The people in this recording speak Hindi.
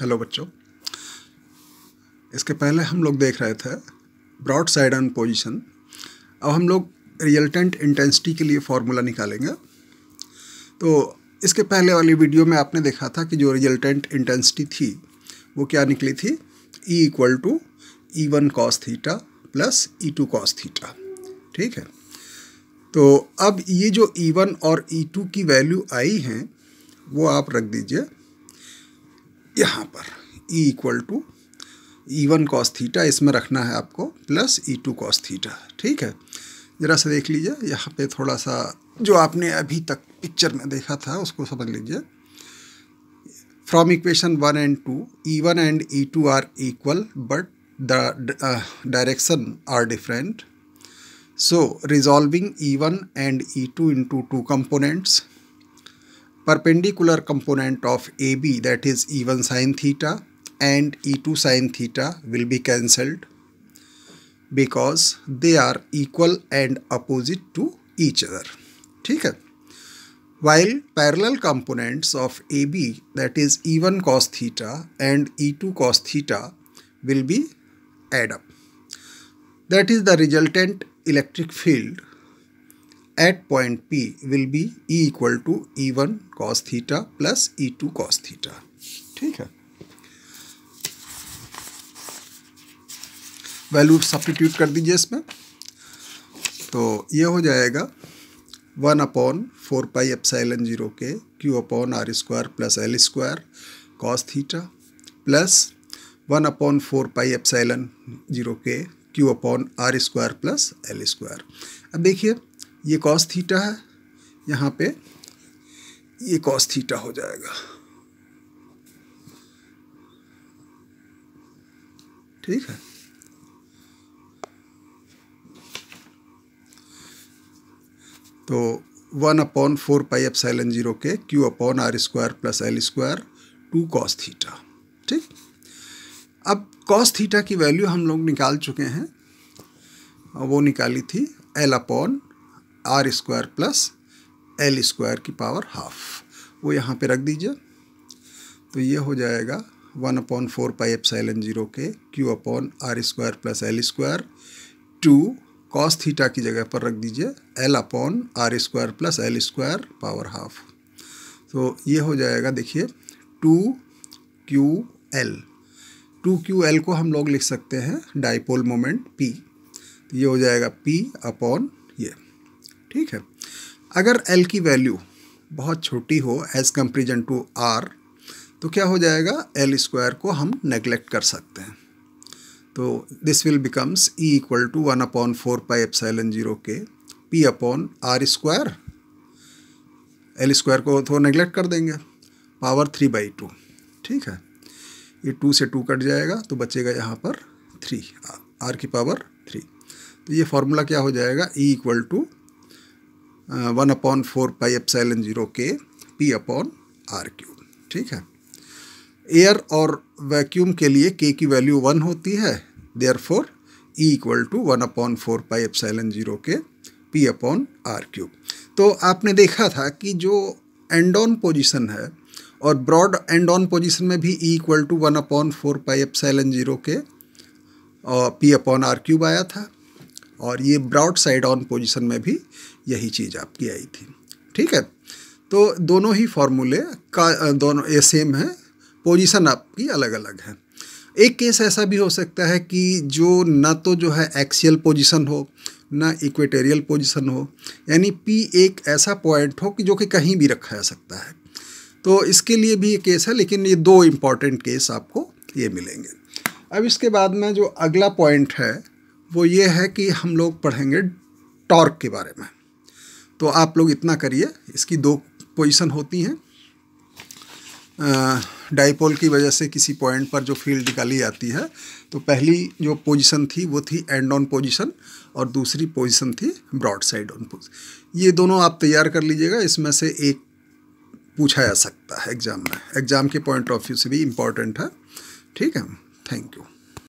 हेलो बच्चों इसके पहले हम लोग देख रहे थे ब्रॉड साइड ऑन पोजिशन अब हम लोग रियल्टेंट इंटेंसिटी के लिए फार्मूला निकालेंगे तो इसके पहले वाली वीडियो में आपने देखा था कि जो रिजल्टेंट इंटेंसिटी थी वो क्या निकली थी E equal to E one cos theta plus E two cos theta ठीक है तो अब ये जो E1 और E2 की वैल्यू आई हैं वो आप रख दीजिए यहाँ पर E equal to E one cos theta इसमें रखना है आपको plus E two cos theta ठीक है ज़रा सा देख लीजिए यहाँ पे थोड़ा सा जो आपने अभी तक पिक्चर में देखा था उसको समझ लीजिए from equation one and two E one and E two are equal but the direction are different so resolving E one and E two into two components perpendicular component of AB that is E1 sin theta and E2 sin theta will be cancelled because they are equal and opposite to each other. Okay. while parallel components of AB that is E1 cos theta and E2 cos theta will be add up. That is the resultant electric field at point P will be E equal to E1 cos theta plus E2 cos theta. ठीक है वैल्यू सब्सटीट्यूट कर दीजिए इसमें तो ये हो जाएगा one upon four pi epsilon zero के Q upon R square plus L square cos theta plus one upon four pi epsilon zero के Q upon R square plus L square अब देखिए ये कॉस थीटा है यहाँ पे ये कॉस थीटा हो जाएगा ठीक है तो one upon four pi epsilon zero के Q upon R square plus L square two cos theta ठीक अब कॉस थीटा की वैल्यू हम लोग निकाल चुके हैं वो निकाली थी L upon R square plus L square की पावर हाफ वो यहाँ पे रख दीजिए तो ये हो जाएगा one upon four pi epsilon zero के Q upon R square plus L square two cos theta की जगह पर रख दीजिए L upon R square plus L square power half तो ये हो जाएगा देखिए two Q L two Q L को हम लोग लिख सकते हैं डाइपोल मोमेंट पी तो ये हो जाएगा पी अपॉन ये ठीक है अगर एल की वैल्यू बहुत छोटी हो एज़ कंपेरिजन टू आर तो क्या हो जाएगा एल स्क्वायर को हम नेग्लेक्ट कर सकते हैं तो this will becomes E equal to one upon four pi epsilon zero के P upon R square L square को थोड़ा तो नेग्लेक्ट कर देंगे पावर थ्री बाई टू ठीक है ये टू से टू कट जाएगा तो बचेगा यहाँ पर थ्री आर की पावर थ्री तो ये फार्मूला क्या हो जाएगा E equal to one upon four pi epsilon zero के पी अपॉन आर क्यूब ठीक है एयर और वैक्यूम के लिए के की वैल्यू वन होती है therefore E equal to one upon four pi epsilon zero के पी अपॉन आर क्यूब तो आपने देखा था कि जो एंड ऑन पोजिशन है और ब्रॉड एंड ऑन पोजिशन में भी E equal to one upon four pi epsilon zero के पी अपॉन आर क्यूब आया था और ये ब्रॉड साइड ऑन पोजिशन में भी यही चीज़ आपकी आई थी ठीक है तो दोनों ही फॉर्मूले का दोनों ये सेम है पोजीशन आपकी अलग अलग है एक केस ऐसा भी हो सकता है कि जो ना तो जो है एक्सियल पोजीशन हो ना इक्वेटेरियल पोजीशन हो यानी पी एक ऐसा पॉइंट हो कि जो कि कहीं भी रखा जा सकता है तो इसके लिए भी ये केस है लेकिन ये दो इम्पॉर्टेंट केस आपको ये मिलेंगे अब इसके बाद में जो अगला पॉइंट है वो ये है कि हम लोग पढ़ेंगे टॉर्क के बारे में तो आप लोग इतना करिए इसकी दो पोजीशन होती हैं डाइपोल की वजह से किसी पॉइंट पर जो फील्ड निकाली जाती है तो पहली जो पोजीशन थी वो थी एंड ऑन पोजीशन और दूसरी पोजीशन थी ब्रॉड साइड ऑन पोजिशन ये दोनों आप तैयार कर लीजिएगा इसमें से एक पूछा जा सकता है एग्ज़ाम में एग्ज़ाम के पॉइंट ऑफ व्यू से भी इम्पॉर्टेंट है ठीक है थैंक यू